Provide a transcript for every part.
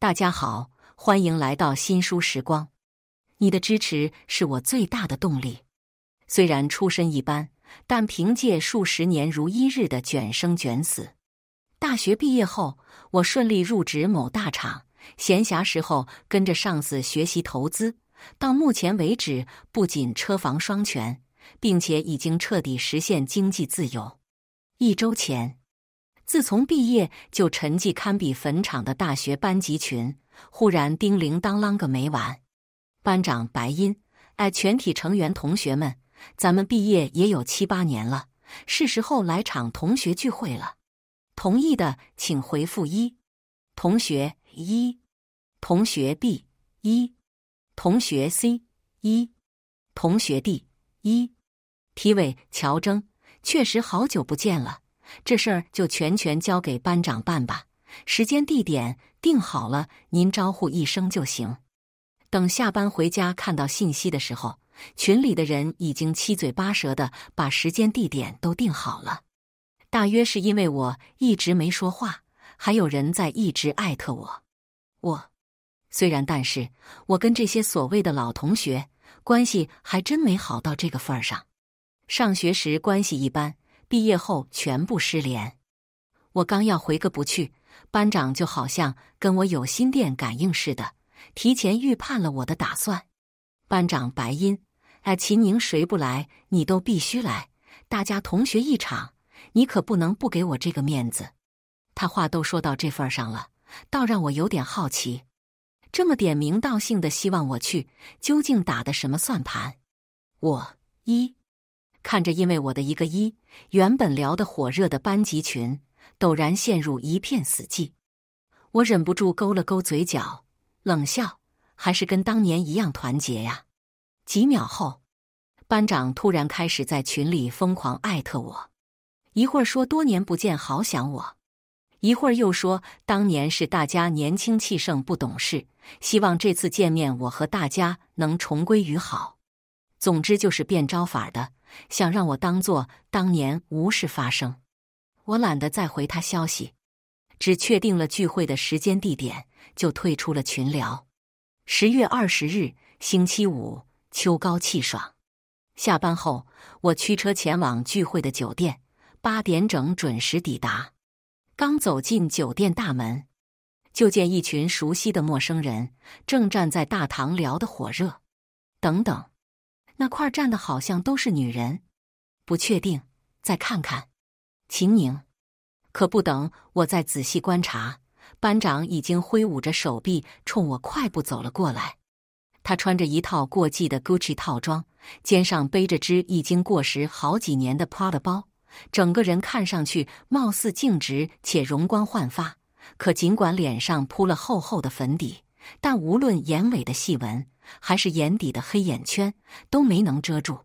大家好，欢迎来到新书时光。你的支持是我最大的动力。虽然出身一般，但凭借数十年如一日的卷生卷死，大学毕业后，我顺利入职某大厂。闲暇时候，跟着上司学习投资。到目前为止，不仅车房双全，并且已经彻底实现经济自由。一周前。自从毕业就沉寂堪比坟场的大学班级群，忽然叮铃当啷个没完。班长白音，哎，全体成员同学们，咱们毕业也有七八年了，是时候来场同学聚会了。同意的请回复一。同学一，同学 B 一，同学 C 一，同学 D 一。体委乔征，确实好久不见了。这事儿就全权交给班长办吧，时间地点定好了，您招呼一声就行。等下班回家看到信息的时候，群里的人已经七嘴八舌的把时间地点都定好了。大约是因为我一直没说话，还有人在一直艾特我。我虽然，但是我跟这些所谓的老同学关系还真没好到这个份儿上。上学时关系一般。毕业后全部失联，我刚要回个不去，班长就好像跟我有心电感应似的，提前预判了我的打算。班长白音，哎，秦宁谁不来你都必须来，大家同学一场，你可不能不给我这个面子。他话都说到这份儿上了，倒让我有点好奇，这么点名道姓的希望我去，究竟打的什么算盘？我一。看着，因为我的一个“一”，原本聊得火热的班级群，陡然陷入一片死寂。我忍不住勾了勾嘴角，冷笑：“还是跟当年一样团结呀。”几秒后，班长突然开始在群里疯狂艾特我，一会儿说“多年不见，好想我”，一会儿又说“当年是大家年轻气盛，不懂事，希望这次见面，我和大家能重归于好。”总之，就是变招法的。想让我当做当年无事发生，我懒得再回他消息，只确定了聚会的时间地点，就退出了群聊。十月二十日，星期五，秋高气爽。下班后，我驱车前往聚会的酒店，八点整准时抵达。刚走进酒店大门，就见一群熟悉的陌生人正站在大堂聊得火热。等等。那块站的好像都是女人，不确定，再看看。秦宁，可不等我再仔细观察，班长已经挥舞着手臂冲我快步走了过来。他穿着一套过季的 Gucci 套装，肩上背着只已经过时好几年的 Prada 包，整个人看上去貌似静止且容光焕发，可尽管脸上铺了厚厚的粉底。但无论眼尾的细纹，还是眼底的黑眼圈，都没能遮住。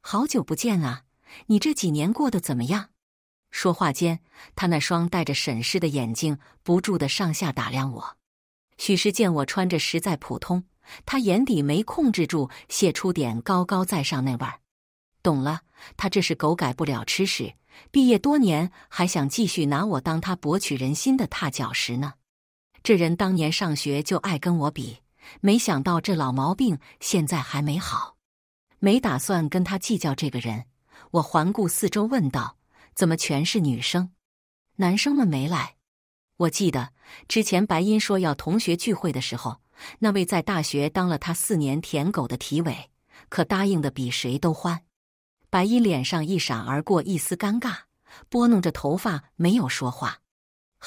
好久不见啊，你这几年过得怎么样？说话间，他那双带着审视的眼睛不住的上下打量我。许是见我穿着实在普通，他眼底没控制住泄出点高高在上那味儿。懂了，他这是狗改不了吃屎，毕业多年还想继续拿我当他博取人心的踏脚石呢。这人当年上学就爱跟我比，没想到这老毛病现在还没好。没打算跟他计较。这个人，我环顾四周问道：“怎么全是女生？男生们没来？”我记得之前白音说要同学聚会的时候，那位在大学当了他四年舔狗的体委，可答应的比谁都欢。白音脸上一闪而过一丝尴尬，拨弄着头发，没有说话。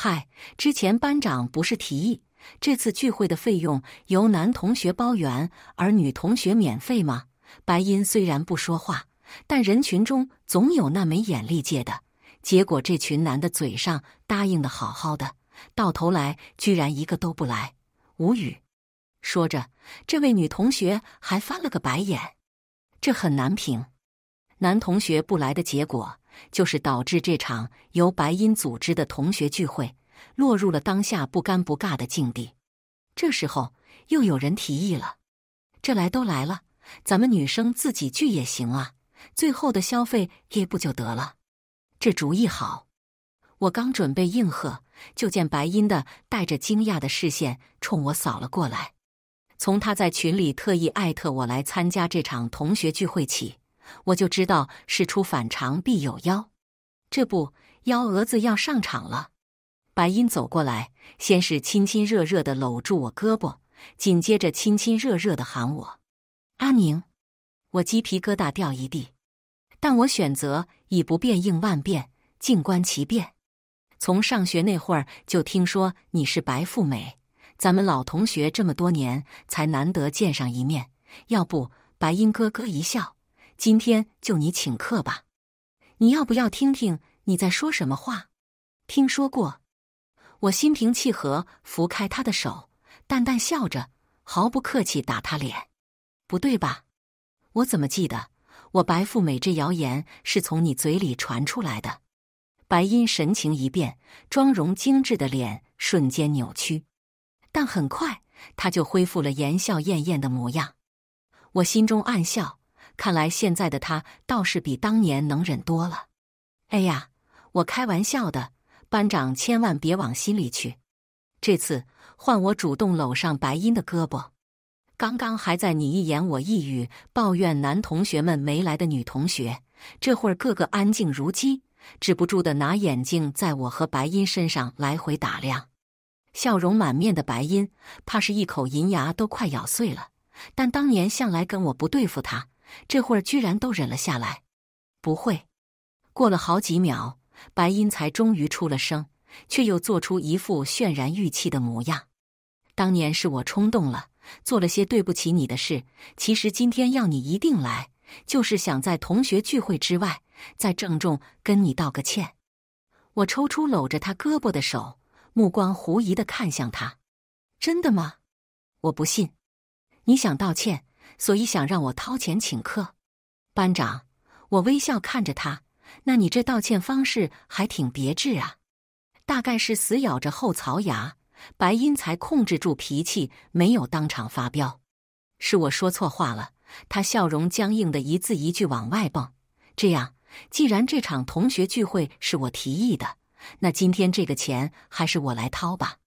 嗨，之前班长不是提议这次聚会的费用由男同学包圆，而女同学免费吗？白音虽然不说话，但人群中总有那没眼力见的。结果这群男的嘴上答应的好好的，到头来居然一个都不来，无语。说着，这位女同学还翻了个白眼，这很难评。男同学不来的结果。就是导致这场由白音组织的同学聚会，落入了当下不尴不尬的境地。这时候，又有人提议了：“这来都来了，咱们女生自己聚也行啊，最后的消费也不就得了。”这主意好。我刚准备应和，就见白音的带着惊讶的视线冲我扫了过来。从他在群里特意艾特我来参加这场同学聚会起。我就知道事出反常必有妖，这不，幺蛾子要上场了。白音走过来，先是亲亲热热的搂住我胳膊，紧接着亲亲热热的喊我阿宁。我鸡皮疙瘩掉一地，但我选择以不变应万变，静观其变。从上学那会儿就听说你是白富美，咱们老同学这么多年才难得见上一面，要不？白音咯咯一笑。今天就你请客吧，你要不要听听你在说什么话？听说过，我心平气和拂开他的手，淡淡笑着，毫不客气打他脸。不对吧？我怎么记得我白富美这谣言是从你嘴里传出来的？白音神情一变，妆容精致的脸瞬间扭曲，但很快他就恢复了言笑晏晏的模样。我心中暗笑。看来现在的他倒是比当年能忍多了。哎呀，我开玩笑的，班长千万别往心里去。这次换我主动搂上白音的胳膊。刚刚还在你一言我一语抱怨男同学们没来的女同学，这会儿个个安静如鸡，止不住的拿眼睛在我和白音身上来回打量。笑容满面的白音，怕是一口银牙都快咬碎了。但当年向来跟我不对付他。这会儿居然都忍了下来，不会。过了好几秒，白音才终于出了声，却又做出一副渲然欲泣的模样。当年是我冲动了，做了些对不起你的事。其实今天要你一定来，就是想在同学聚会之外，再郑重跟你道个歉。我抽出搂着他胳膊的手，目光狐疑的看向他：“真的吗？我不信。你想道歉？”所以想让我掏钱请客，班长，我微笑看着他。那你这道歉方式还挺别致啊，大概是死咬着后槽牙，白音才控制住脾气，没有当场发飙。是我说错话了，他笑容僵硬的一字一句往外蹦。这样，既然这场同学聚会是我提议的，那今天这个钱还是我来掏吧。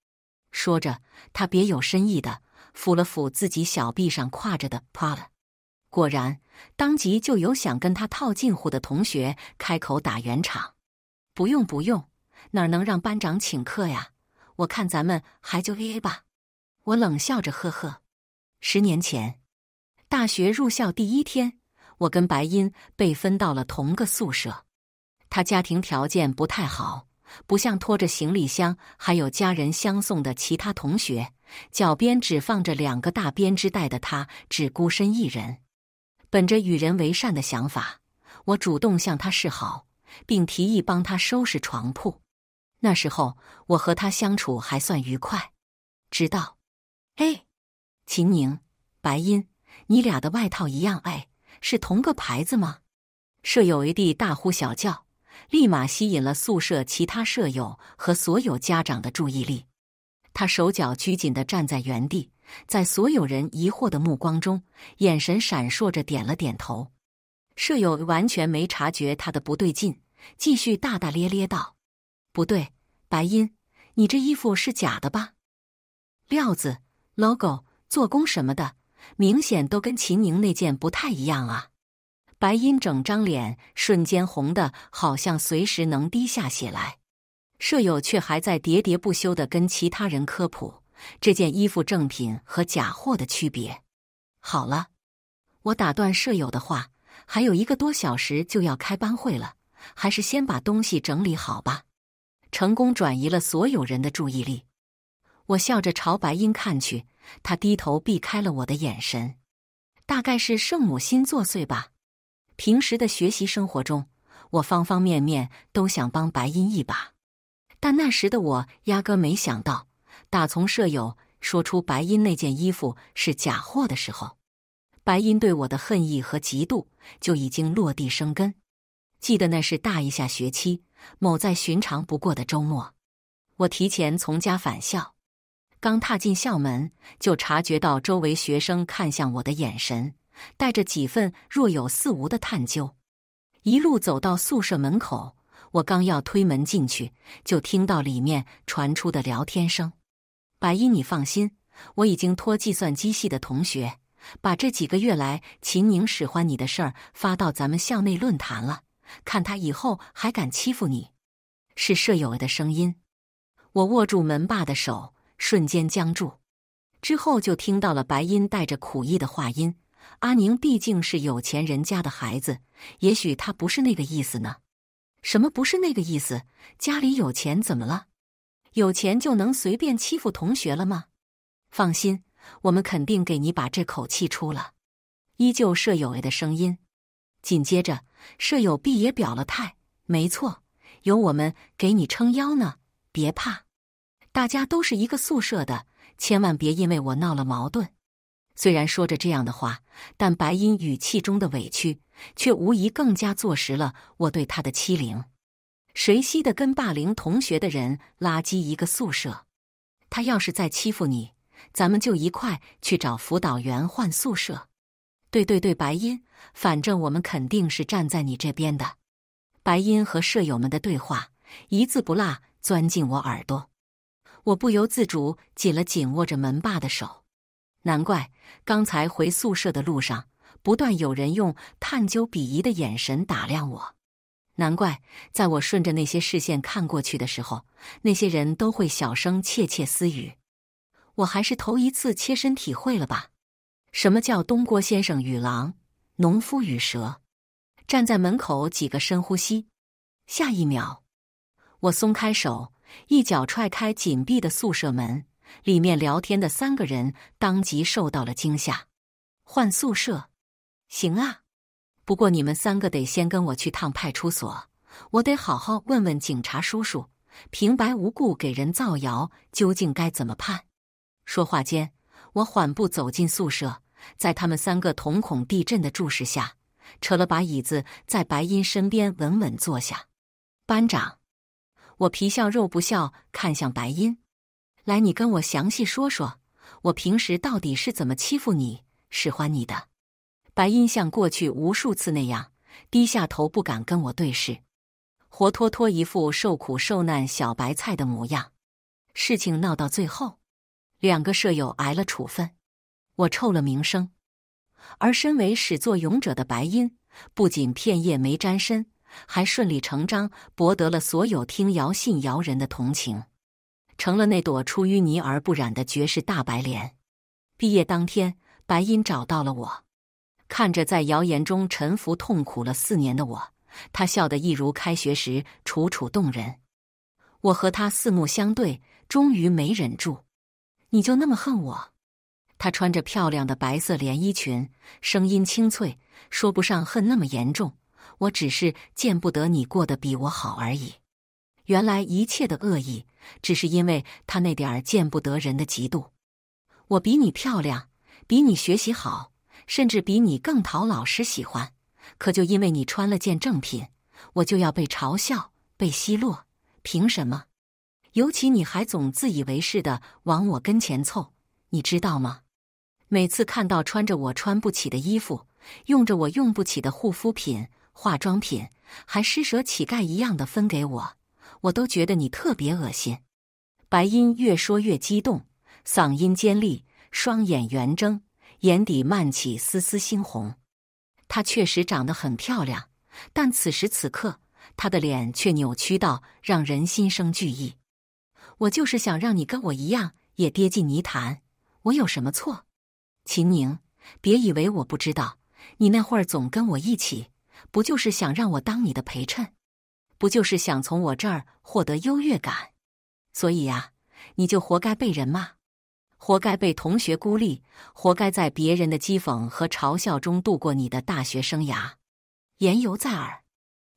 说着，他别有深意的。抚了抚自己小臂上挎着的帕拉，果然，当即就有想跟他套近乎的同学开口打圆场：“不用不用，哪能让班长请客呀？我看咱们还就 AA 吧。”我冷笑着呵呵。十年前，大学入校第一天，我跟白音被分到了同个宿舍，他家庭条件不太好，不像拖着行李箱还有家人相送的其他同学。脚边只放着两个大编织袋的他，只孤身一人。本着与人为善的想法，我主动向他示好，并提议帮他收拾床铺。那时候我和他相处还算愉快，直到……哎，秦宁、白音，你俩的外套一样哎，是同个牌子吗？舍友 A 弟大呼小叫，立马吸引了宿舍其他舍友和所有家长的注意力。他手脚拘谨地站在原地，在所有人疑惑的目光中，眼神闪烁着，点了点头。舍友完全没察觉他的不对劲，继续大大咧咧道：“不对，白音，你这衣服是假的吧？料子、logo、做工什么的，明显都跟秦宁那件不太一样啊！”白音整张脸瞬间红的，好像随时能滴下血来。舍友却还在喋喋不休的跟其他人科普这件衣服正品和假货的区别。好了，我打断舍友的话，还有一个多小时就要开班会了，还是先把东西整理好吧。成功转移了所有人的注意力，我笑着朝白英看去，他低头避开了我的眼神，大概是圣母心作祟吧。平时的学习生活中，我方方面面都想帮白英一把。但那时的我压根没想到，打从舍友说出白音那件衣服是假货的时候，白音对我的恨意和嫉妒就已经落地生根。记得那是大一下学期某在寻常不过的周末，我提前从家返校，刚踏进校门就察觉到周围学生看向我的眼神带着几分若有似无的探究，一路走到宿舍门口。我刚要推门进去，就听到里面传出的聊天声。白音，你放心，我已经托计算机系的同学把这几个月来秦宁使唤你的事儿发到咱们校内论坛了，看他以后还敢欺负你。是舍友的声音。我握住门把的手瞬间僵住，之后就听到了白音带着苦意的话音：“阿宁毕竟是有钱人家的孩子，也许他不是那个意思呢。”什么不是那个意思？家里有钱怎么了？有钱就能随便欺负同学了吗？放心，我们肯定给你把这口气出了。依旧舍友 A 的声音，紧接着舍友 B 也表了态，没错，有我们给你撑腰呢，别怕，大家都是一个宿舍的，千万别因为我闹了矛盾。虽然说着这样的话，但白音语气中的委屈却无疑更加坐实了我对他的欺凌。谁稀得跟霸凌同学的人垃圾一个宿舍？他要是再欺负你，咱们就一块去找辅导员换宿舍。对对对，白音，反正我们肯定是站在你这边的。白音和舍友们的对话一字不落钻进我耳朵，我不由自主紧了紧握着门把的手。难怪刚才回宿舍的路上，不断有人用探究鄙夷的眼神打量我。难怪在我顺着那些视线看过去的时候，那些人都会小声窃窃私语。我还是头一次切身体会了吧？什么叫东郭先生与狼，农夫与蛇？站在门口，几个深呼吸，下一秒，我松开手，一脚踹开紧闭的宿舍门。里面聊天的三个人当即受到了惊吓，换宿舍，行啊，不过你们三个得先跟我去趟派出所，我得好好问问警察叔叔，平白无故给人造谣究竟该怎么判。说话间，我缓步走进宿舍，在他们三个瞳孔地震的注视下，扯了把椅子在白音身边稳稳坐下。班长，我皮笑肉不笑看向白音。来，你跟我详细说说，我平时到底是怎么欺负你、使唤你的？白音像过去无数次那样，低下头不敢跟我对视，活脱脱一副受苦受难小白菜的模样。事情闹到最后，两个舍友挨了处分，我臭了名声，而身为始作俑者的白音，不仅片叶没沾身，还顺理成章博得了所有听谣信谣人的同情。成了那朵出淤泥而不染的绝世大白莲。毕业当天，白音找到了我，看着在谣言中沉浮痛苦了四年的我，他笑得一如开学时楚楚动人。我和他四目相对，终于没忍住：“你就那么恨我？”他穿着漂亮的白色连衣裙，声音清脆，说不上恨那么严重，我只是见不得你过得比我好而已。原来一切的恶意。只是因为他那点儿见不得人的嫉妒，我比你漂亮，比你学习好，甚至比你更讨老师喜欢。可就因为你穿了件正品，我就要被嘲笑、被奚落，凭什么？尤其你还总自以为是的往我跟前凑，你知道吗？每次看到穿着我穿不起的衣服，用着我用不起的护肤品、化妆品，还施舍乞丐一样的分给我。我都觉得你特别恶心，白音越说越激动，嗓音尖利，双眼圆睁，眼底漫起丝丝猩红。她确实长得很漂亮，但此时此刻，她的脸却扭曲到让人心生惧意。我就是想让你跟我一样，也跌进泥潭。我有什么错？秦宁，别以为我不知道，你那会儿总跟我一起，不就是想让我当你的陪衬？不就是想从我这儿获得优越感，所以呀，你就活该被人骂，活该被同学孤立，活该在别人的讥讽和嘲笑中度过你的大学生涯，言犹在耳。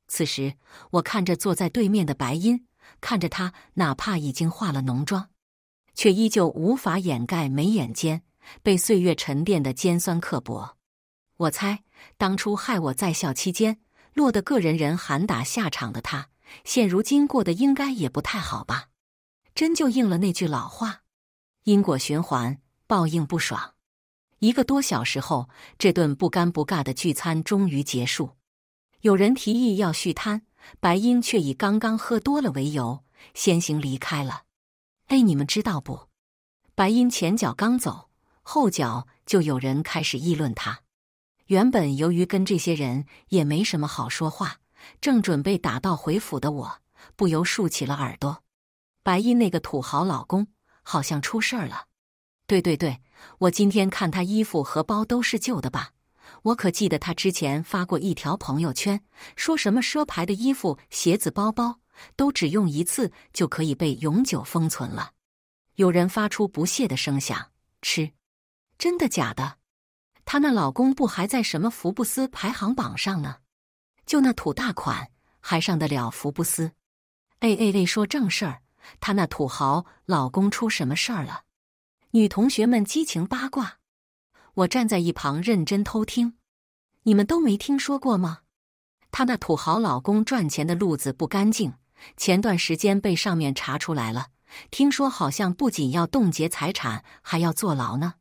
此时，我看着坐在对面的白音，看着他，哪怕已经化了浓妆，却依旧无法掩盖眉眼间被岁月沉淀的尖酸刻薄。我猜，当初害我在校期间。落得个人人喊打下场的他，现如今过得应该也不太好吧？真就应了那句老话，因果循环，报应不爽。一个多小时后，这顿不尴不尬的聚餐终于结束。有人提议要续摊，白英却以刚刚喝多了为由，先行离开了。哎，你们知道不？白英前脚刚走，后脚就有人开始议论他。原本由于跟这些人也没什么好说话，正准备打道回府的我，不由竖起了耳朵。白衣那个土豪老公好像出事儿了。对对对，我今天看他衣服和包都是旧的吧？我可记得他之前发过一条朋友圈，说什么奢牌的衣服、鞋子、包包都只用一次就可以被永久封存了。有人发出不屑的声响：“吃，真的假的？”她那老公不还在什么福布斯排行榜上呢？就那土大款还上得了福布斯？哎哎哎，说正事儿，她那土豪老公出什么事儿了？女同学们激情八卦，我站在一旁认真偷听。你们都没听说过吗？她那土豪老公赚钱的路子不干净，前段时间被上面查出来了。听说好像不仅要冻结财产，还要坐牢呢。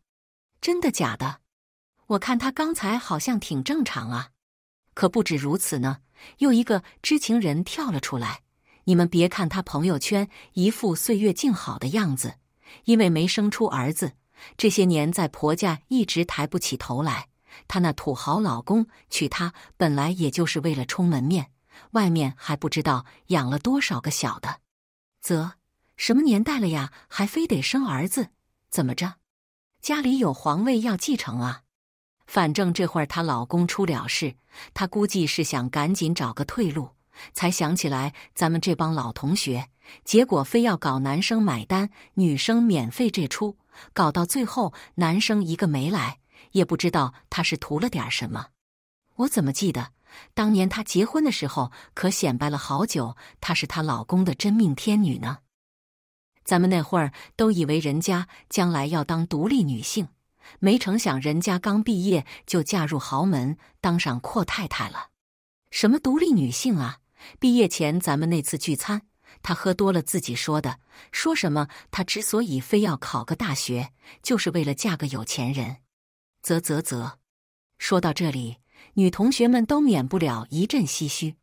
真的假的？我看他刚才好像挺正常啊，可不止如此呢。又一个知情人跳了出来。你们别看他朋友圈一副岁月静好的样子，因为没生出儿子，这些年在婆家一直抬不起头来。他那土豪老公娶她本来也就是为了充门面，外面还不知道养了多少个小的。啧，什么年代了呀，还非得生儿子？怎么着，家里有皇位要继承啊？反正这会儿她老公出了事，她估计是想赶紧找个退路，才想起来咱们这帮老同学。结果非要搞男生买单、女生免费这出，搞到最后男生一个没来，也不知道她是图了点什么。我怎么记得当年她结婚的时候可显摆了好久，她是她老公的真命天女呢？咱们那会儿都以为人家将来要当独立女性。没成想，人家刚毕业就嫁入豪门，当上阔太太了。什么独立女性啊！毕业前咱们那次聚餐，她喝多了，自己说的，说什么她之所以非要考个大学，就是为了嫁个有钱人。啧啧啧！说到这里，女同学们都免不了一阵唏嘘。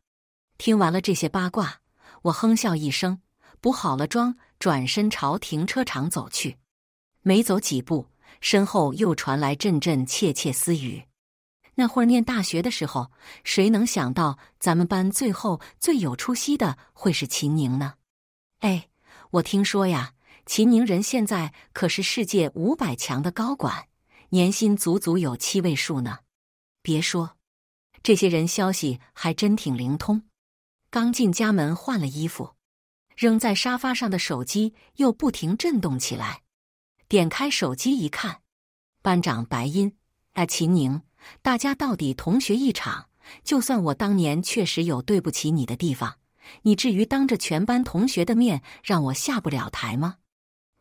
听完了这些八卦，我哼笑一声，补好了妆，转身朝停车场走去。没走几步。身后又传来阵阵窃窃私语。那会儿念大学的时候，谁能想到咱们班最后最有出息的会是秦宁呢？哎，我听说呀，秦宁人现在可是世界五百强的高管，年薪足足有七位数呢。别说，这些人消息还真挺灵通。刚进家门换了衣服，扔在沙发上的手机又不停震动起来。点开手机一看，班长白音，那秦宁，大家到底同学一场，就算我当年确实有对不起你的地方，你至于当着全班同学的面让我下不了台吗？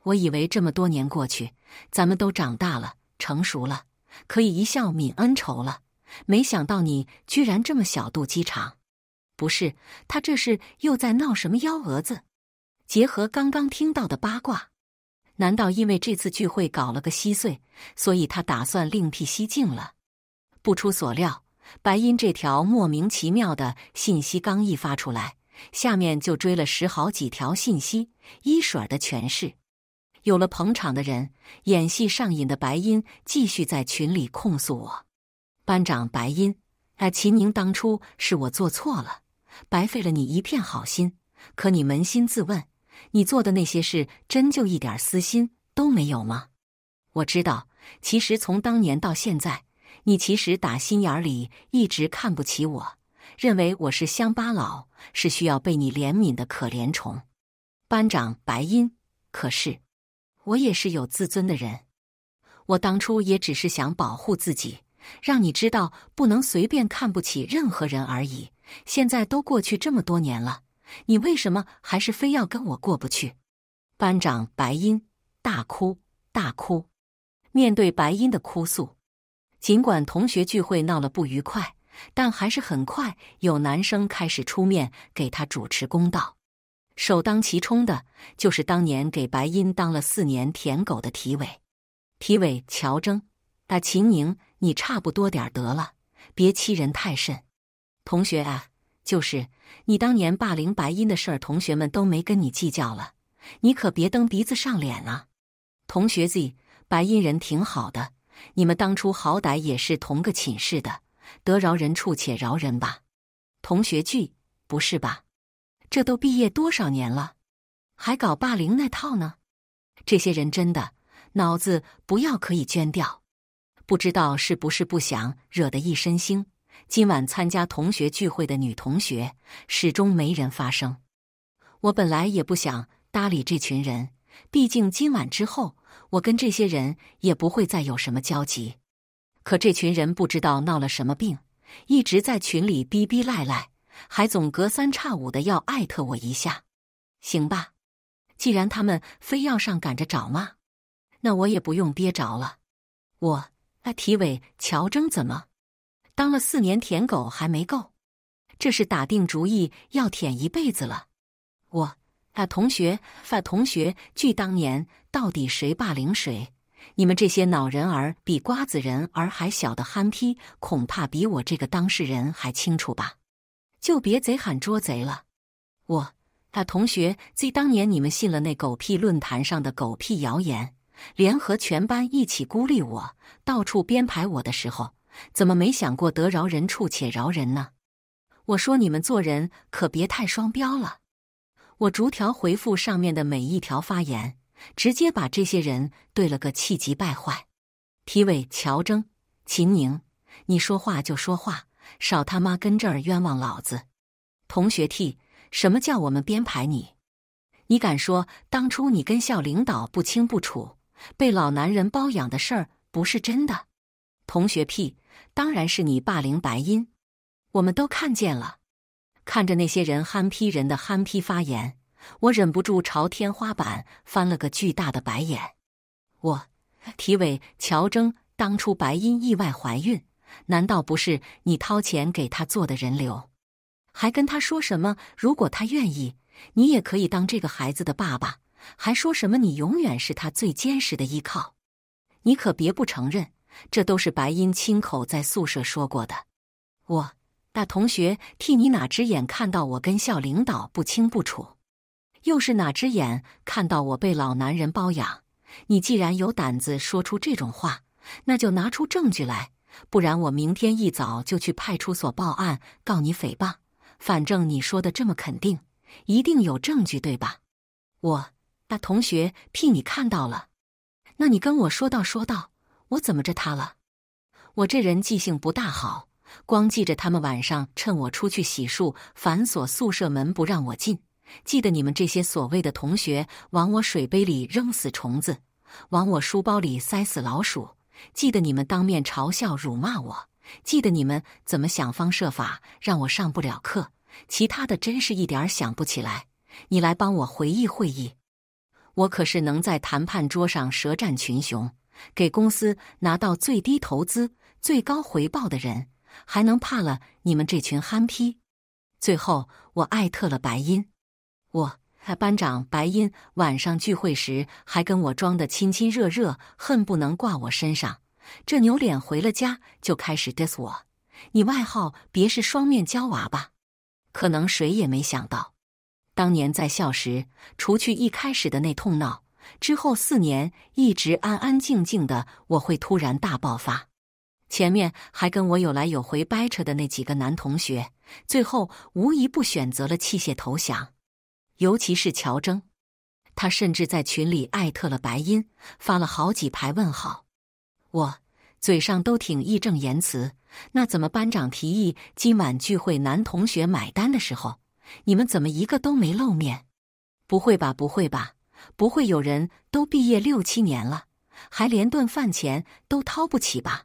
我以为这么多年过去，咱们都长大了，成熟了，可以一笑泯恩仇了，没想到你居然这么小肚鸡肠。不是，他这是又在闹什么幺蛾子？结合刚刚听到的八卦。难道因为这次聚会搞了个稀碎，所以他打算另辟蹊径了？不出所料，白音这条莫名其妙的信息刚一发出来，下面就追了十好几条信息，一水儿的全是。有了捧场的人，演戏上瘾的白音继续在群里控诉我：“班长白音，哎，秦宁，当初是我做错了，白费了你一片好心。可你扪心自问。”你做的那些事，真就一点私心都没有吗？我知道，其实从当年到现在，你其实打心眼里一直看不起我，认为我是乡巴佬，是需要被你怜悯的可怜虫，班长白音。可是，我也是有自尊的人，我当初也只是想保护自己，让你知道不能随便看不起任何人而已。现在都过去这么多年了。你为什么还是非要跟我过不去？班长白音大哭大哭。面对白音的哭诉，尽管同学聚会闹了不愉快，但还是很快有男生开始出面给他主持公道。首当其冲的就是当年给白音当了四年舔狗的体委，体委乔征。打秦宁，你差不多点得了，别欺人太甚，同学啊。就是你当年霸凌白音的事儿，同学们都没跟你计较了，你可别蹬鼻子上脸啊！同学 Z，白音人挺好的，你们当初好歹也是同个寝室的，得饶人处且饶人吧。同学聚，不是吧？这都毕业多少年了，还搞霸凌那套呢？这些人真的脑子不要可以捐掉，不知道是不是不想惹得一身腥。今晚参加同学聚会的女同学始终没人发声。我本来也不想搭理这群人，毕竟今晚之后我跟这些人也不会再有什么交集。可这群人不知道闹了什么病，一直在群里逼逼赖赖，还总隔三差五的要艾特我一下。行吧，既然他们非要上赶着找骂，那我也不用憋着了。我那体委乔征怎么？当了四年舔狗还没够，这是打定主意要舔一辈子了。我啊，同学范同学，据当年到底谁霸凌谁？你们这些脑人儿比瓜子人儿还小的憨批，恐怕比我这个当事人还清楚吧？就别贼喊捉贼了。我啊，同学，记当年你们信了那狗屁论坛上的狗屁谣言，联合全班一起孤立我，到处编排我的时候。怎么没想过得饶人处且饶人呢？我说你们做人可别太双标了。我逐条回复上面的每一条发言，直接把这些人怼了个气急败坏。体委乔征、秦宁，你说话就说话，少他妈跟这儿冤枉老子。同学 T，什么叫我们编排你？你敢说当初你跟校领导不清不楚，被老男人包养的事儿不是真的？同学屁。当然是你霸凌白音，我们都看见了。看着那些人憨批人的憨批发言，我忍不住朝天花板翻了个巨大的白眼。我，体委乔征，当初白音意外怀孕，难道不是你掏钱给她做的人流？还跟她说什么，如果她愿意，你也可以当这个孩子的爸爸。还说什么，你永远是她最坚实的依靠。你可别不承认。这都是白英亲口在宿舍说过的。我那同学替你哪只眼看到我跟校领导不清不楚？又是哪只眼看到我被老男人包养？你既然有胆子说出这种话，那就拿出证据来，不然我明天一早就去派出所报案，告你诽谤。反正你说的这么肯定，一定有证据，对吧？我那同学替你看到了，那你跟我说道说道。我怎么着他了？我这人记性不大好，光记着他们晚上趁我出去洗漱，反锁宿舍门不让我进；记得你们这些所谓的同学往我水杯里扔死虫子，往我书包里塞死老鼠；记得你们当面嘲笑、辱骂我；记得你们怎么想方设法让我上不了课。其他的真是一点儿想不起来。你来帮我回忆回忆，我可是能在谈判桌上舌战群雄。给公司拿到最低投资、最高回报的人，还能怕了你们这群憨批？最后我艾特了白音，我班长白音晚上聚会时还跟我装的亲亲热热，恨不能挂我身上。这扭脸回了家就开始 diss 我，你外号别是双面娇娃吧？可能谁也没想到，当年在校时，除去一开始的那痛闹。之后四年一直安安静静的，我会突然大爆发。前面还跟我有来有回掰扯的那几个男同学，最后无一不选择了器械投降。尤其是乔征，他甚至在群里艾特了白音，发了好几排问号。我嘴上都挺义正言辞，那怎么班长提议今晚聚会男同学买单的时候，你们怎么一个都没露面？不会吧，不会吧？不会有人都毕业六七年了，还连顿饭钱都掏不起吧？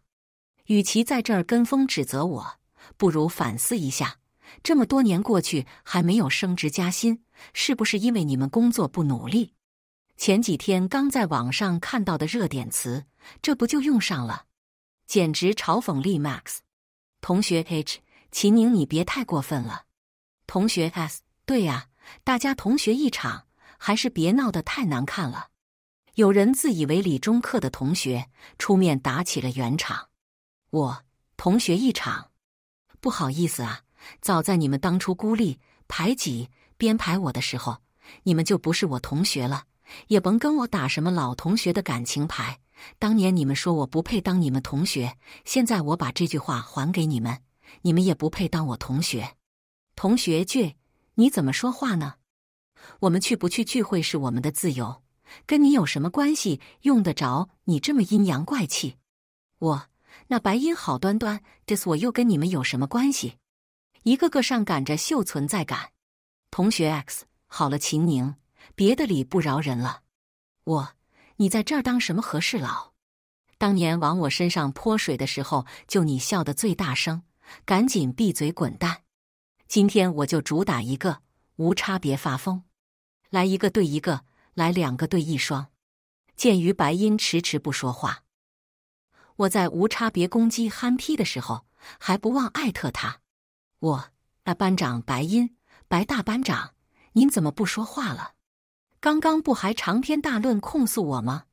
与其在这儿跟风指责我，不如反思一下，这么多年过去还没有升职加薪，是不是因为你们工作不努力？前几天刚在网上看到的热点词，这不就用上了，简直嘲讽力 max。同学 H，秦宁，你别太过分了。同学 S，对呀，大家同学一场。还是别闹得太难看了。有人自以为李中克的同学出面打起了圆场。我同学一场，不好意思啊。早在你们当初孤立排挤、编排我的时候，你们就不是我同学了。也甭跟我打什么老同学的感情牌。当年你们说我不配当你们同学，现在我把这句话还给你们，你们也不配当我同学。同学倔，你怎么说话呢？我们去不去聚会是我们的自由，跟你有什么关系？用得着你这么阴阳怪气？我那白音好端端，这次我又跟你们有什么关系？一个个上赶着秀存在感。同学 X，好了，秦宁，别的理不饶人了。我，你在这儿当什么和事佬？当年往我身上泼水的时候，就你笑得最大声。赶紧闭嘴，滚蛋！今天我就主打一个无差别发疯。来一个对一个，来两个对一双。鉴于白音迟迟不说话，我在无差别攻击憨批的时候，还不忘艾特他。我，那班长白音，白大班长，您怎么不说话了？刚刚不还长篇大论控诉我吗？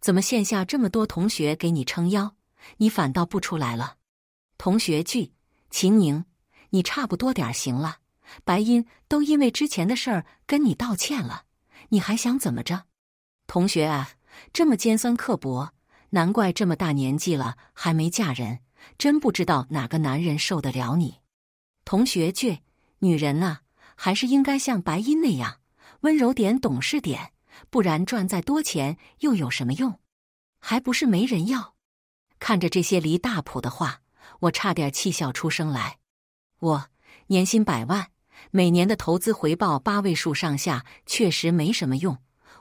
怎么线下这么多同学给你撑腰，你反倒不出来了？同学聚，秦宁，你差不多点儿行了。白英都因为之前的事儿跟你道歉了，你还想怎么着？同学啊，这么尖酸刻薄，难怪这么大年纪了还没嫁人，真不知道哪个男人受得了你。同学倔，女人啊，还是应该像白英那样温柔点、懂事点，不然赚再多钱又有什么用？还不是没人要。看着这些离大谱的话，我差点气笑出声来。我年薪百万。每年的投资回报八位数上下确实没什么用，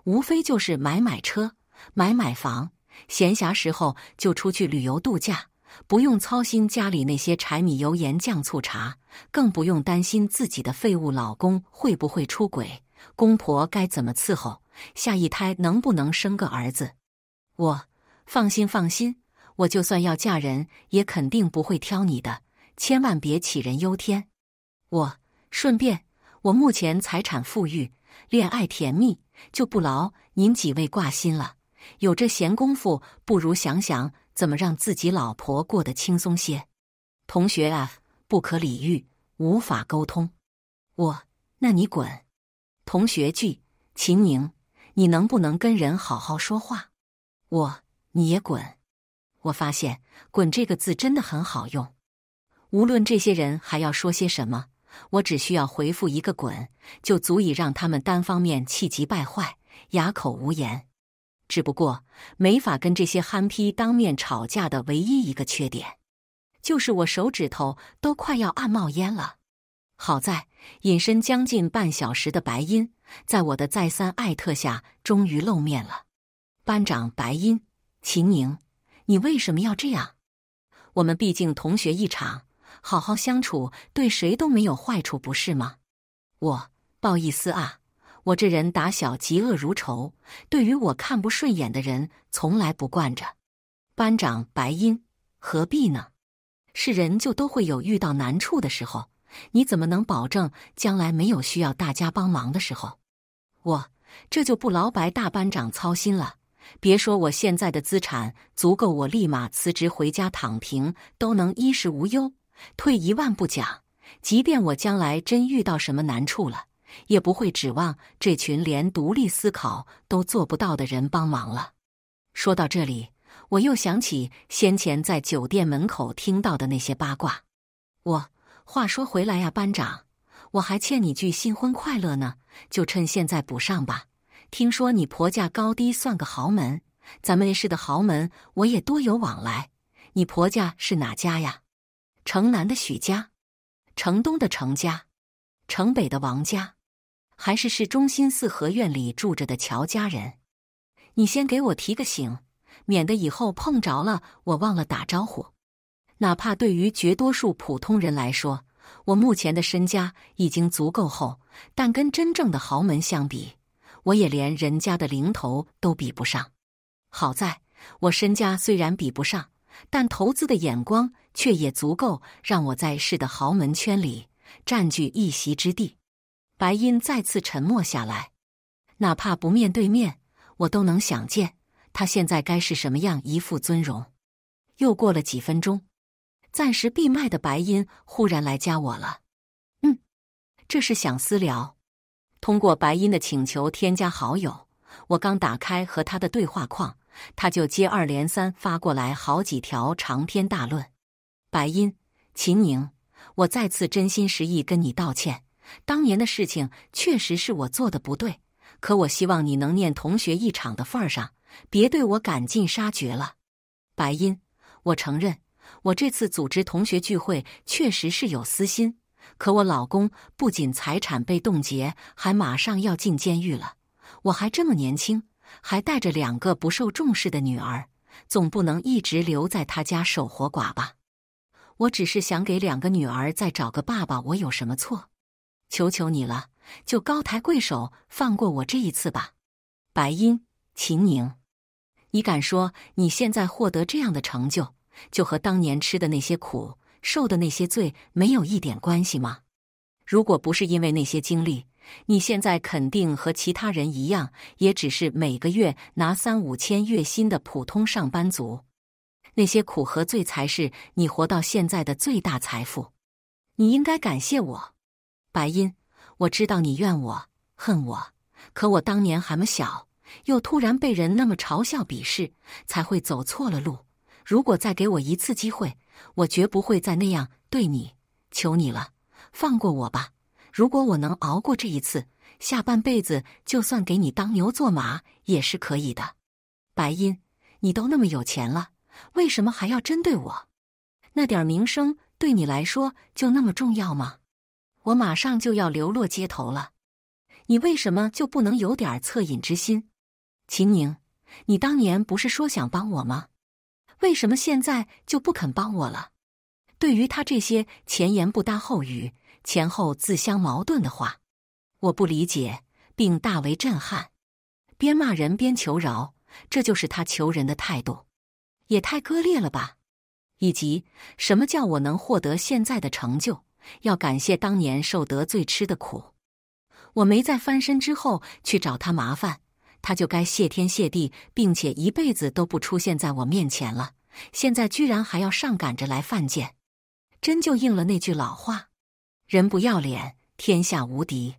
无非就是买买车、买买房，闲暇时候就出去旅游度假，不用操心家里那些柴米油盐酱醋茶，更不用担心自己的废物老公会不会出轨，公婆该怎么伺候，下一胎能不能生个儿子。我放心放心，我就算要嫁人，也肯定不会挑你的，千万别杞人忧天。我。顺便，我目前财产富裕，恋爱甜蜜，就不劳您几位挂心了。有这闲工夫，不如想想怎么让自己老婆过得轻松些。同学啊，不可理喻，无法沟通。我，那你滚。同学聚，秦宁，你能不能跟人好好说话？我，你也滚。我发现“滚”这个字真的很好用。无论这些人还要说些什么。我只需要回复一个“滚”，就足以让他们单方面气急败坏、哑口无言。只不过，没法跟这些憨批当面吵架的唯一一个缺点，就是我手指头都快要按冒烟了。好在隐身将近半小时的白音，在我的再三艾特下，终于露面了。班长白音，秦宁，你为什么要这样？我们毕竟同学一场。好好相处，对谁都没有坏处，不是吗？我鲍意思啊，我这人打小嫉恶如仇，对于我看不顺眼的人，从来不惯着。班长白英，何必呢？是人就都会有遇到难处的时候，你怎么能保证将来没有需要大家帮忙的时候？我这就不劳白大班长操心了。别说我现在的资产足够，我立马辞职回家躺平都能衣食无忧。退一万步讲，即便我将来真遇到什么难处了，也不会指望这群连独立思考都做不到的人帮忙了。说到这里，我又想起先前在酒店门口听到的那些八卦。我话说回来呀，班长，我还欠你句新婚快乐呢，就趁现在补上吧。听说你婆家高低算个豪门，咱们市的豪门我也多有往来。你婆家是哪家呀？城南的许家，城东的程家，城北的王家，还是市中心四合院里住着的乔家人，你先给我提个醒，免得以后碰着了我忘了打招呼。哪怕对于绝大多数普通人来说，我目前的身家已经足够厚，但跟真正的豪门相比，我也连人家的零头都比不上。好在我身家虽然比不上，但投资的眼光。却也足够让我在市的豪门圈里占据一席之地。白音再次沉默下来，哪怕不面对面，我都能想见他现在该是什么样一副尊容。又过了几分钟，暂时闭麦的白音忽然来加我了。嗯，这是想私聊。通过白音的请求添加好友，我刚打开和他的对话框，他就接二连三发过来好几条长篇大论。白音，秦宁，我再次真心实意跟你道歉。当年的事情确实是我做的不对，可我希望你能念同学一场的份儿上，别对我赶尽杀绝了。白音，我承认我这次组织同学聚会确实是有私心，可我老公不仅财产被冻结，还马上要进监狱了。我还这么年轻，还带着两个不受重视的女儿，总不能一直留在他家守活寡吧。我只是想给两个女儿再找个爸爸，我有什么错？求求你了，就高抬贵手放过我这一次吧。白音，秦宁，你敢说你现在获得这样的成就，就和当年吃的那些苦、受的那些罪没有一点关系吗？如果不是因为那些经历，你现在肯定和其他人一样，也只是每个月拿三五千月薪的普通上班族。那些苦和罪才是你活到现在的最大财富，你应该感谢我。白音，我知道你怨我、恨我，可我当年还么小，又突然被人那么嘲笑、鄙视，才会走错了路。如果再给我一次机会，我绝不会再那样对你，求你了，放过我吧。如果我能熬过这一次，下半辈子就算给你当牛做马也是可以的。白音，你都那么有钱了。为什么还要针对我？那点名声对你来说就那么重要吗？我马上就要流落街头了，你为什么就不能有点恻隐之心？秦宁，你当年不是说想帮我吗？为什么现在就不肯帮我了？对于他这些前言不搭后语、前后自相矛盾的话，我不理解，并大为震撼。边骂人边求饶，这就是他求人的态度。也太割裂了吧！以及什么叫我能获得现在的成就，要感谢当年受得罪吃的苦。我没在翻身之后去找他麻烦，他就该谢天谢地，并且一辈子都不出现在我面前了。现在居然还要上赶着来犯贱，真就应了那句老话：人不要脸，天下无敌。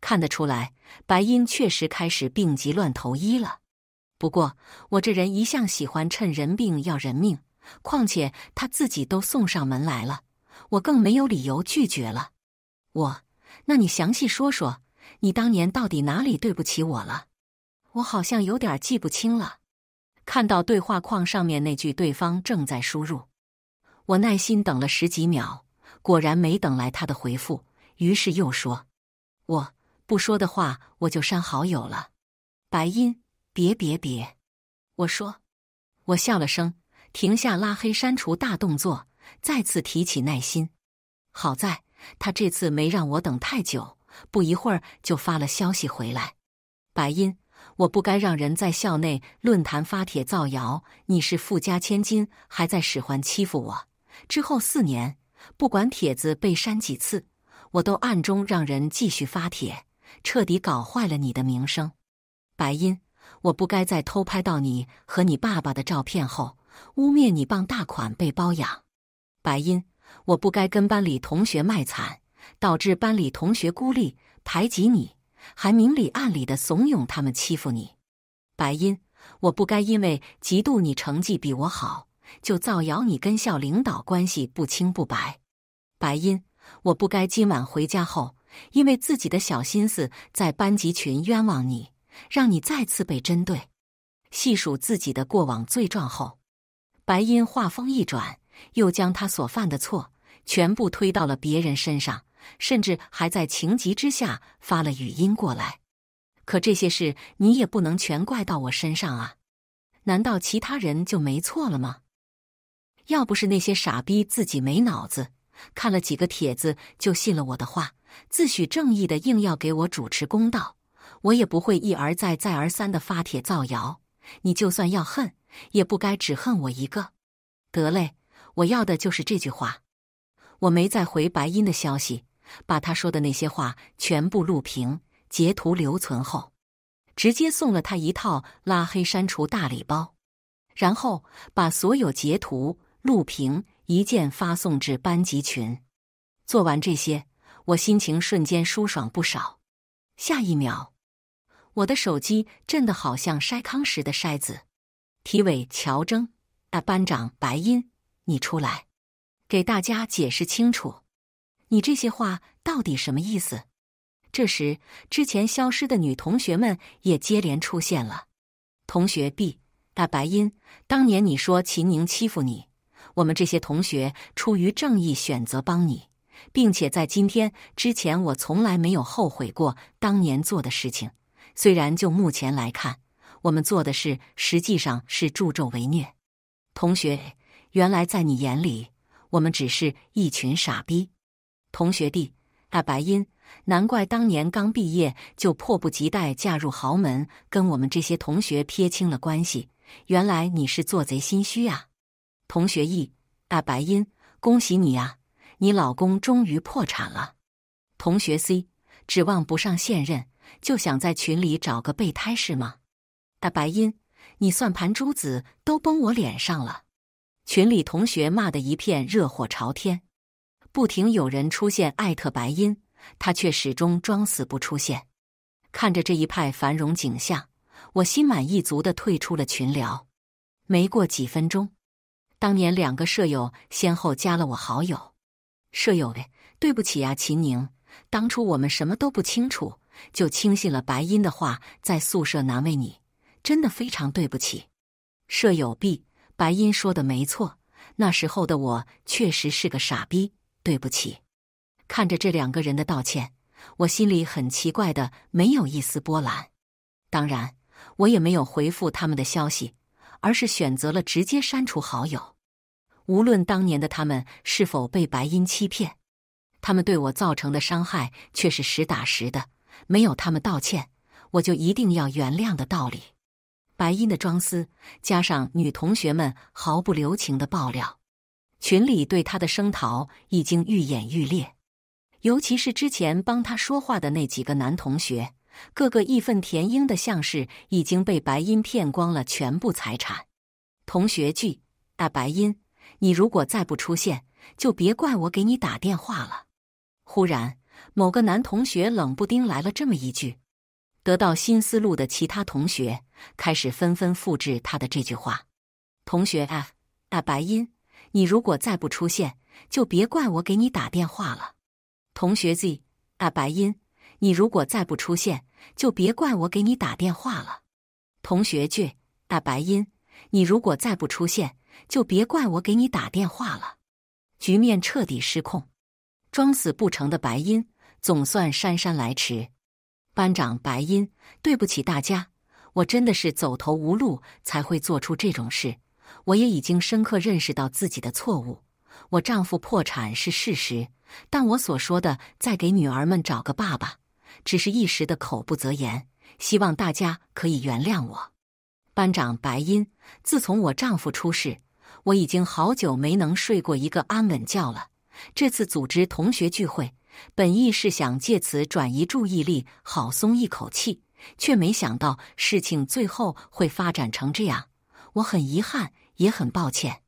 看得出来，白英确实开始病急乱投医了。不过我这人一向喜欢趁人病要人命，况且他自己都送上门来了，我更没有理由拒绝了。我，那你详细说说，你当年到底哪里对不起我了？我好像有点记不清了。看到对话框上面那句“对方正在输入”，我耐心等了十几秒，果然没等来他的回复，于是又说：“我不说的话，我就删好友了。”白音。别别别！我说，我笑了声，停下拉黑删除大动作，再次提起耐心。好在他这次没让我等太久，不一会儿就发了消息回来。白音，我不该让人在校内论坛发帖造谣，你是富家千金，还在使唤欺负我。之后四年，不管帖子被删几次，我都暗中让人继续发帖，彻底搞坏了你的名声。白音。我不该在偷拍到你和你爸爸的照片后，污蔑你傍大款被包养。白音，我不该跟班里同学卖惨，导致班里同学孤立排挤你，还明里暗里的怂恿他们欺负你。白音，我不该因为嫉妒你成绩比我好，就造谣你跟校领导关系不清不白。白音，我不该今晚回家后，因为自己的小心思，在班级群冤枉你。让你再次被针对，细数自己的过往罪状后，白音话锋一转，又将他所犯的错全部推到了别人身上，甚至还在情急之下发了语音过来。可这些事你也不能全怪到我身上啊！难道其他人就没错了吗？要不是那些傻逼自己没脑子，看了几个帖子就信了我的话，自诩正义的硬要给我主持公道。我也不会一而再、再而三的发帖造谣。你就算要恨，也不该只恨我一个。得嘞，我要的就是这句话。我没再回白音的消息，把他说的那些话全部录屏、截图留存后，直接送了他一套拉黑删除大礼包，然后把所有截图、录屏一键发送至班级群。做完这些，我心情瞬间舒爽不少。下一秒。我的手机震得好像筛糠时的筛子。体委乔征，大班长白音，你出来，给大家解释清楚，你这些话到底什么意思？这时，之前消失的女同学们也接连出现了。同学 B，大白音，当年你说秦宁欺负你，我们这些同学出于正义选择帮你，并且在今天之前，我从来没有后悔过当年做的事情。虽然就目前来看，我们做的事实际上是助纣为虐。同学，原来在你眼里，我们只是一群傻逼。同学弟，啊，白音，难怪当年刚毕业就迫不及待嫁入豪门，跟我们这些同学撇清了关系。原来你是做贼心虚啊。同学义，啊，白音，恭喜你啊，你老公终于破产了。同学 C，指望不上现任。就想在群里找个备胎是吗？大白音，你算盘珠子都崩我脸上了！群里同学骂的一片热火朝天，不停有人出现艾特白音，他却始终装死不出现。看着这一派繁荣景象，我心满意足的退出了群聊。没过几分钟，当年两个舍友先后加了我好友。舍友对不起啊，秦宁，当初我们什么都不清楚。就轻信了白音的话，在宿舍难为你，真的非常对不起。舍友 B，白音说的没错，那时候的我确实是个傻逼，对不起。看着这两个人的道歉，我心里很奇怪的没有一丝波澜。当然，我也没有回复他们的消息，而是选择了直接删除好友。无论当年的他们是否被白音欺骗，他们对我造成的伤害却是实打实的。没有他们道歉，我就一定要原谅的道理。白音的装死加上女同学们毫不留情的爆料，群里对他的声讨已经愈演愈烈。尤其是之前帮他说话的那几个男同学，个个义愤填膺的，像是已经被白音骗光了全部财产。同学聚，大白音，你如果再不出现，就别怪我给你打电话了。忽然。某个男同学冷不丁来了这么一句，得到新思路的其他同学开始纷纷复制他的这句话。同学 F 啊，白音，你如果再不出现，就别怪我给你打电话了。同学 Z 啊，白音，你如果再不出现，就别怪我给你打电话了。同学倔啊，白音，你如果再不出现，就别怪我给你打电话了。局面彻底失控。装死不成的白音总算姗姗来迟。班长白音，对不起大家，我真的是走投无路才会做出这种事。我也已经深刻认识到自己的错误。我丈夫破产是事实，但我所说的再给女儿们找个爸爸，只是一时的口不择言。希望大家可以原谅我。班长白音，自从我丈夫出事，我已经好久没能睡过一个安稳觉了。这次组织同学聚会，本意是想借此转移注意力，好松一口气，却没想到事情最后会发展成这样。我很遗憾，也很抱歉。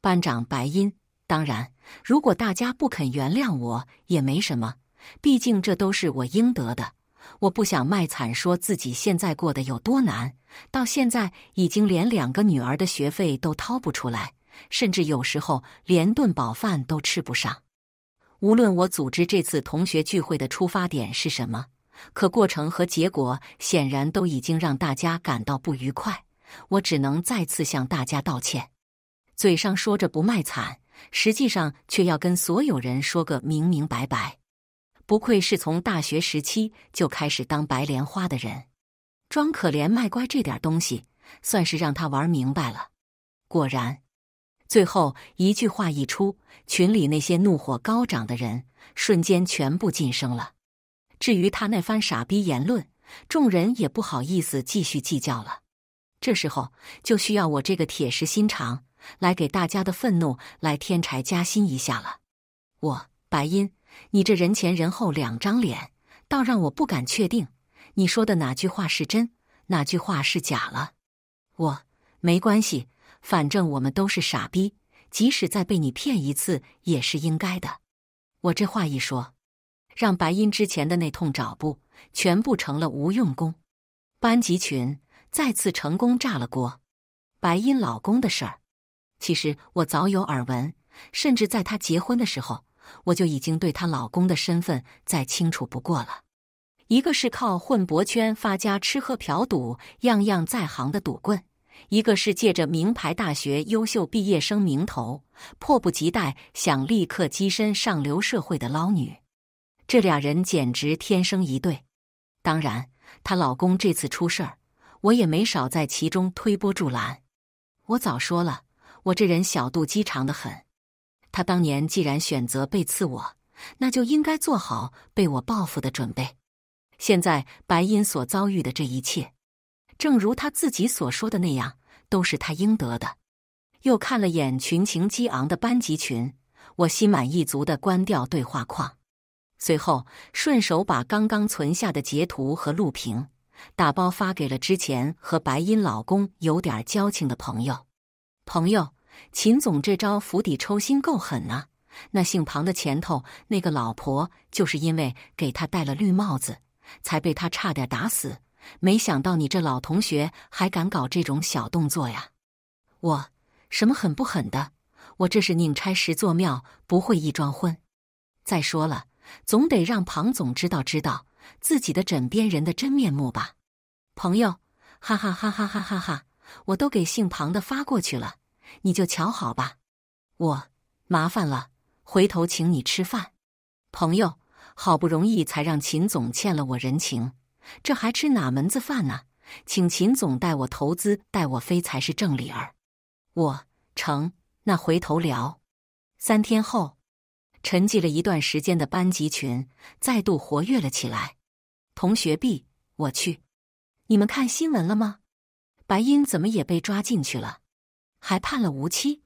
班长白音，当然，如果大家不肯原谅我也没什么，毕竟这都是我应得的。我不想卖惨，说自己现在过得有多难，到现在已经连两个女儿的学费都掏不出来。甚至有时候连顿饱饭都吃不上。无论我组织这次同学聚会的出发点是什么，可过程和结果显然都已经让大家感到不愉快。我只能再次向大家道歉。嘴上说着不卖惨，实际上却要跟所有人说个明明白白。不愧是从大学时期就开始当白莲花的人，装可怜卖乖这点东西，算是让他玩明白了。果然。最后一句话一出，群里那些怒火高涨的人瞬间全部晋升了。至于他那番傻逼言论，众人也不好意思继续计较了。这时候就需要我这个铁石心肠来给大家的愤怒来添柴加薪一下了。我白音，你这人前人后两张脸，倒让我不敢确定你说的哪句话是真，哪句话是假了。我没关系。反正我们都是傻逼，即使再被你骗一次也是应该的。我这话一说，让白音之前的那通找补全部成了无用功。班级群再次成功炸了锅。白音老公的事儿，其实我早有耳闻，甚至在她结婚的时候，我就已经对她老公的身份再清楚不过了。一个是靠混博圈发家，吃喝嫖赌样样在行的赌棍。一个是借着名牌大学优秀毕业生名头，迫不及待想立刻跻身上流社会的捞女，这俩人简直天生一对。当然，她老公这次出事儿，我也没少在其中推波助澜。我早说了，我这人小肚鸡肠的很。他当年既然选择背刺我，那就应该做好被我报复的准备。现在白音所遭遇的这一切。正如他自己所说的那样，都是他应得的。又看了眼群情激昂的班级群，我心满意足的关掉对话框，随后顺手把刚刚存下的截图和录屏打包发给了之前和白音老公有点交情的朋友。朋友，秦总这招釜底抽薪够狠啊！那姓庞的前头那个老婆就是因为给他戴了绿帽子，才被他差点打死。没想到你这老同学还敢搞这种小动作呀！我什么狠不狠的，我这是宁拆十座庙，不会一桩婚。再说了，总得让庞总知道知道自己的枕边人的真面目吧？朋友，哈哈哈哈哈哈哈！我都给姓庞的发过去了，你就瞧好吧。我麻烦了，回头请你吃饭。朋友，好不容易才让秦总欠了我人情。这还吃哪门子饭呢？请秦总带我投资，带我飞才是正理儿。我成，那回头聊。三天后，沉寂了一段时间的班级群再度活跃了起来。同学 B，我去，你们看新闻了吗？白音怎么也被抓进去了，还判了无期。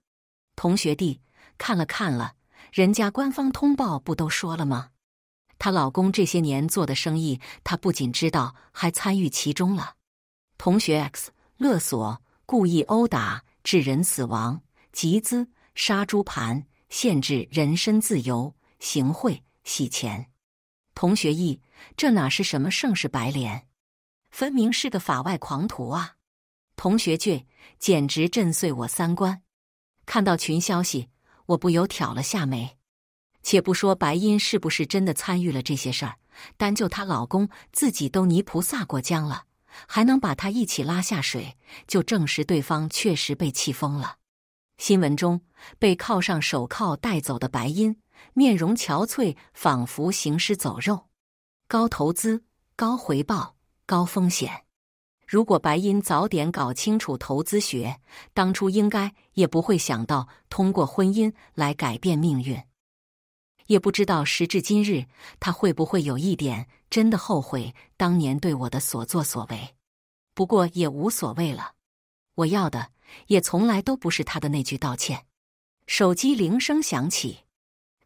同学 D，看了看了，人家官方通报不都说了吗？她老公这些年做的生意，她不仅知道，还参与其中了。同学 X 勒索、故意殴打致人死亡、集资、杀猪盘、限制人身自由、行贿、洗钱。同学 E 这哪是什么盛世白莲，分明是个法外狂徒啊！同学 J，简直震碎我三观。看到群消息，我不由挑了下眉。且不说白音是不是真的参与了这些事儿，单就她老公自己都泥菩萨过江了，还能把她一起拉下水，就证实对方确实被气疯了。新闻中被铐上手铐带走的白音，面容憔悴，仿佛行尸走肉。高投资、高回报、高风险。如果白英早点搞清楚投资学，当初应该也不会想到通过婚姻来改变命运。也不知道时至今日，他会不会有一点真的后悔当年对我的所作所为？不过也无所谓了，我要的也从来都不是他的那句道歉。手机铃声响起，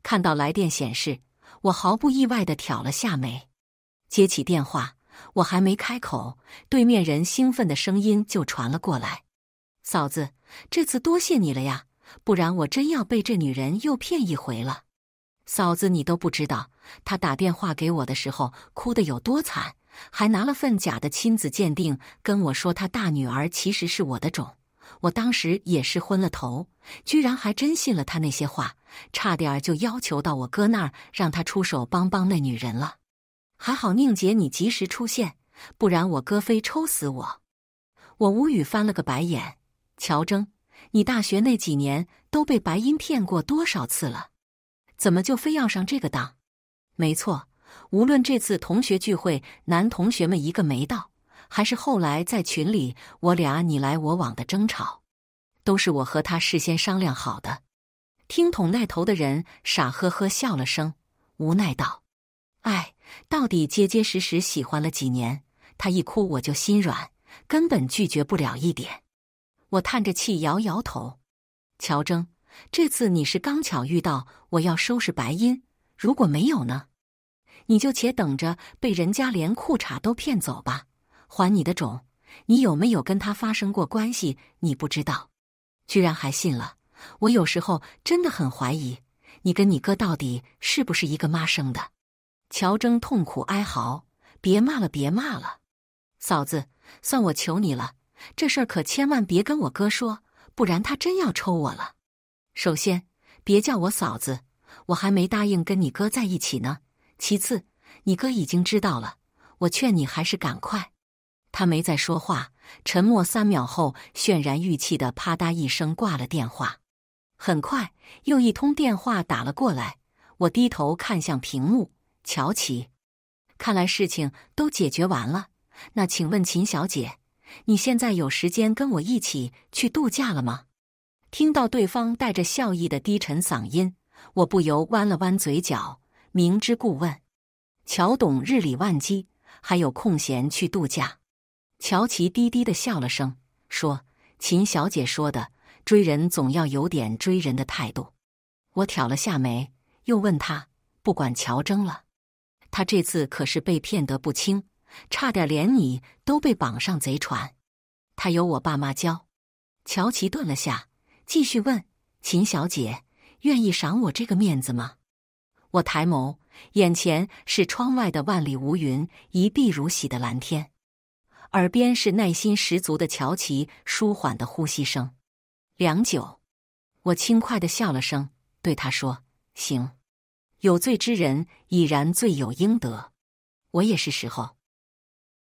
看到来电显示，我毫不意外的挑了下眉，接起电话。我还没开口，对面人兴奋的声音就传了过来：“嫂子，这次多谢你了呀，不然我真要被这女人又骗一回了。”嫂子，你都不知道，他打电话给我的时候哭得有多惨，还拿了份假的亲子鉴定跟我说他大女儿其实是我的种。我当时也是昏了头，居然还真信了他那些话，差点就要求到我哥那儿让他出手帮帮那女人了。还好宁姐你及时出现，不然我哥非抽死我。我无语翻了个白眼，乔征，你大学那几年都被白音骗过多少次了？怎么就非要上这个当？没错，无论这次同学聚会男同学们一个没到，还是后来在群里我俩你来我往的争吵，都是我和他事先商量好的。听筒那头的人傻呵呵笑了声，无奈道：“哎，到底结结实实喜欢了几年，他一哭我就心软，根本拒绝不了一点。”我叹着气摇摇头，乔铮。这次你是刚巧遇到我要收拾白音，如果没有呢？你就且等着被人家连裤衩都骗走吧！还你的种，你有没有跟他发生过关系？你不知道，居然还信了！我有时候真的很怀疑，你跟你哥到底是不是一个妈生的？乔铮痛苦哀嚎：“别骂了，别骂了，嫂子，算我求你了，这事儿可千万别跟我哥说，不然他真要抽我了。”首先，别叫我嫂子，我还没答应跟你哥在一起呢。其次，你哥已经知道了，我劝你还是赶快。他没再说话，沉默三秒后，泫然欲泣的啪嗒一声挂了电话。很快，又一通电话打了过来，我低头看向屏幕，乔琪，看来事情都解决完了。那请问秦小姐，你现在有时间跟我一起去度假了吗？听到对方带着笑意的低沉嗓音，我不由弯了弯嘴角，明知故问：“乔董日理万机，还有空闲去度假？”乔琪低低的笑了声，说：“秦小姐说的，追人总要有点追人的态度。”我挑了下眉，又问他：“不管乔征了，他这次可是被骗得不轻，差点连你都被绑上贼船。”他有我爸妈教。乔琪顿了下。继续问，秦小姐愿意赏我这个面子吗？我抬眸，眼前是窗外的万里无云、一碧如洗的蓝天，耳边是耐心十足的乔琪舒缓的呼吸声。良久，我轻快的笑了声，对他说：“行，有罪之人已然罪有应得，我也是时候。”